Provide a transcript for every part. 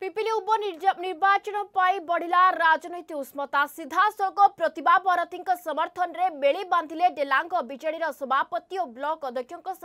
पिपिली उप निर्वाचन बढ़ला राजनीति उष्मता सिधासँग प्रतिभा बेली समर्थन बेन्धिले डेला विजेडि सभापति ब्लक अध्यक्ष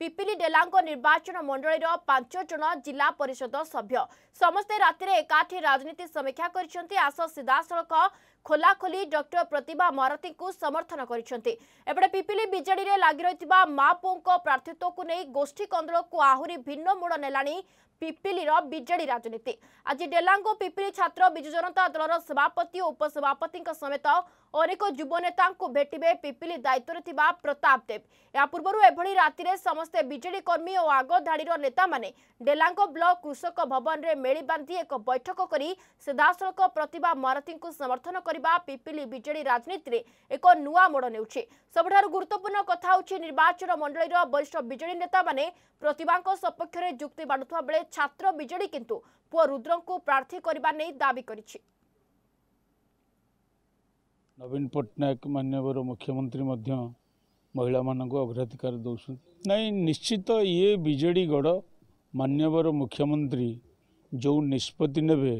ପିପିଲି ଡେଲାଙ୍କ ନିର୍ବାଚନ ମଣ୍ଡଳୀର ପାଞ୍ଚ ଜଣ ଜିଲ୍ଲା ପରିଷଦ ସଭ୍ୟ ସମସ୍ତେ ରାତିରେ ଏକାଠି ରାଜନୀତି ସମୀକ୍ଷା କରିଛନ୍ତି ଆସ ସିଧାସଳଖ খোলাখোলি ডক্টর প্রতিভা মারতী সমর্থন করেছেন এপটে পিপিলি বিজেডি লাগি রয়েছে মা পুঙ্ক প্রার্থীত্বকু নেই গোষ্ঠী কন্দলকু আহরি ভিন্ন মোড় নেলানি পিপিলির বিজেডি রাজনীতি আজ ডেলাঙ্গ পিপিলি ছাত্র বিজু জনতা দলর সভাপতি ও উপসভাপতি সমেত অনেক যুবনেতা ভেটবে পিপিলি দায়িত্বরে থাকা প্রতাপ দেব এ পূর্ব এভাবে রাতে সমস্ত ସମସ୍ତେ ବିଜେଡି କର୍ମୀ ଓ ଆଗଧାଡ଼ିର ନେତାମାନେ ଡେଲାଙ୍ଗ ବ୍ଲକ କୃଷକ ଭବନରେ ମେଳି ବାନ୍ଧି ଏକ ବୈଠକ କରି ସିଧାସଳଖ ପ୍ରତିଭା ମହାରଥୀଙ୍କୁ ସମର୍ଥନ କରିବା ପିପିଲି ବିଜେଡି ରାଜନୀତିରେ ଏକ ନୂଆ ମୋଡ଼ ନେଉଛି ସବୁଠାରୁ ଗୁରୁତ୍ୱପୂର୍ଣ୍ଣ କଥା ହେଉଛି ନିର୍ବାଚନ ମଣ୍ଡଳୀର ବରିଷ୍ଠ ବିଜେଡି ନେତାମାନେ ପ୍ରତିଭାଙ୍କ ସପକ୍ଷରେ ଯୁକ୍ତି ବାଢ଼ୁଥିବା ବେଳେ ଛାତ୍ର ବିଜେଡି କିନ୍ତୁ ପୁଅ ରୁଦ୍ରଙ୍କୁ ପ୍ରାର୍ଥୀ କରିବା ନେଇ ଦାବି କରିଛି ମହିଳାମାନଙ୍କୁ ଅଗ୍ରାଧିକାର ଦେଉଛନ୍ତି ନାଇଁ ନିଶ୍ଚିତ ଇଏ ବିଜେଡ଼ି ଗଡ଼ ମାନ୍ୟବର ମୁଖ୍ୟମନ୍ତ୍ରୀ ଯେଉଁ ନିଷ୍ପତ୍ତି ନେବେ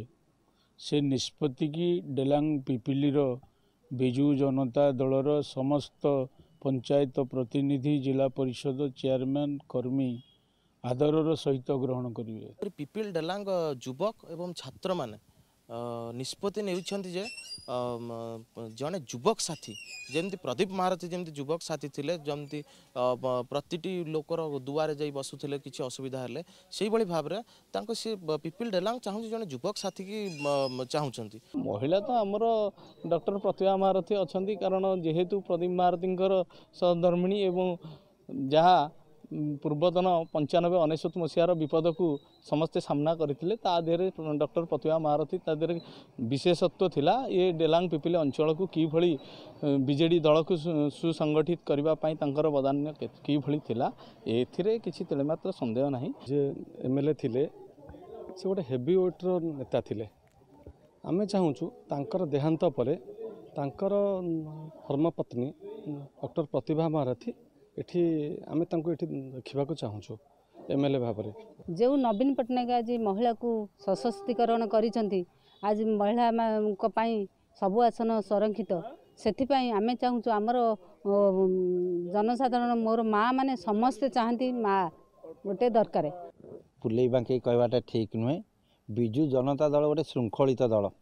ସେ ନିଷ୍ପତ୍ତିକି ଡେଲାଙ୍ଗ ପିପିଲିର ବିଜୁ ଜନତା ଦଳର ସମସ୍ତ ପଞ୍ଚାୟତ ପ୍ରତିନିଧି ଜିଲ୍ଲା ପରିଷଦ ଚେୟାରମ୍ୟାନ୍ କର୍ମୀ ଆଦରର ସହିତ ଗ୍ରହଣ କରିବେ ପିପିଲ ଡେଲାଙ୍ଗ ଯୁବକ ଏବଂ ଛାତ୍ରମାନେ ନିଷ୍ପତ୍ତି ନେଉଛନ୍ତି ଯେ ଜଣେ ଯୁବକ ସାଥୀ ଯେମିତି ପ୍ରଦୀପ ମହାରଥୀ ଯେମିତି ଯୁବକ ସାଥୀ ଥିଲେ ଯେମିତି ପ୍ରତିଟି ଲୋକର ଦୁଆରେ ଯାଇ ବସୁଥିଲେ କିଛି ଅସୁବିଧା ହେଲେ ସେଇଭଳି ଭାବରେ ତାଙ୍କ ସେ ପିପିଲ ଡେଲାଙ୍ଗ ଚାହୁଁଛି ଜଣେ ଯୁବକ ସାଥୀକି ଚାହୁଁଛନ୍ତି ମହିଳା ତ ଆମର ଡକ୍ଟର ପ୍ରତିଭା ମହାରଥୀ ଅଛନ୍ତି କାରଣ ଯେହେତୁ ପ୍ରଦୀପ ମହାରଥୀଙ୍କର ସହଧର୍ମିଣୀ ଏବଂ ଯାହା पूर्वतन पन्चानब्बे अनिशत्त मसिहार विपदको समस्ते सामना गरिदेखि डक्टर प्रतिभा महारथी तादेखि विशेषत्व था डेलाङ पिपि अञ्चल कि भेडडी दलको सुसङ्गठित गर्दा बदान थाहा एमत्र सन्देह नै जे एमएलए गएी नेता नेताले आमे चाहछु तर देहान्तर धर्मपत्नी डक्टर प्रतिभा महारथी ଏଠି ଆମେ ତାଙ୍କୁ ଏଠି ଦେଖିବାକୁ ଚାହୁଁଛୁ ଏମ୍ ଏଲ୍ ଏ ଭାବରେ ଯେଉଁ ନବୀନ ପଟ୍ଟନାୟକ ଆଜି ମହିଳାକୁ ସଶକ୍ତିକରଣ କରିଛନ୍ତି ଆଜି ମହିଳାଙ୍କ ପାଇଁ ସବୁ ଆସନ ସଂରକ୍ଷିତ ସେଥିପାଇଁ ଆମେ ଚାହୁଁଛୁ ଆମର ଜନସାଧାରଣ ମୋର ମାଆ ମାନେ ସମସ୍ତେ ଚାହାନ୍ତି ମା ଗୋଟେ ଦରକାର ପୁଲେଇ ବାଙ୍କେଇ କହିବାଟା ଠିକ୍ ନୁହେଁ ବିଜୁ ଜନତା ଦଳ ଗୋଟେ ଶୃଙ୍ଖଳିତ ଦଳ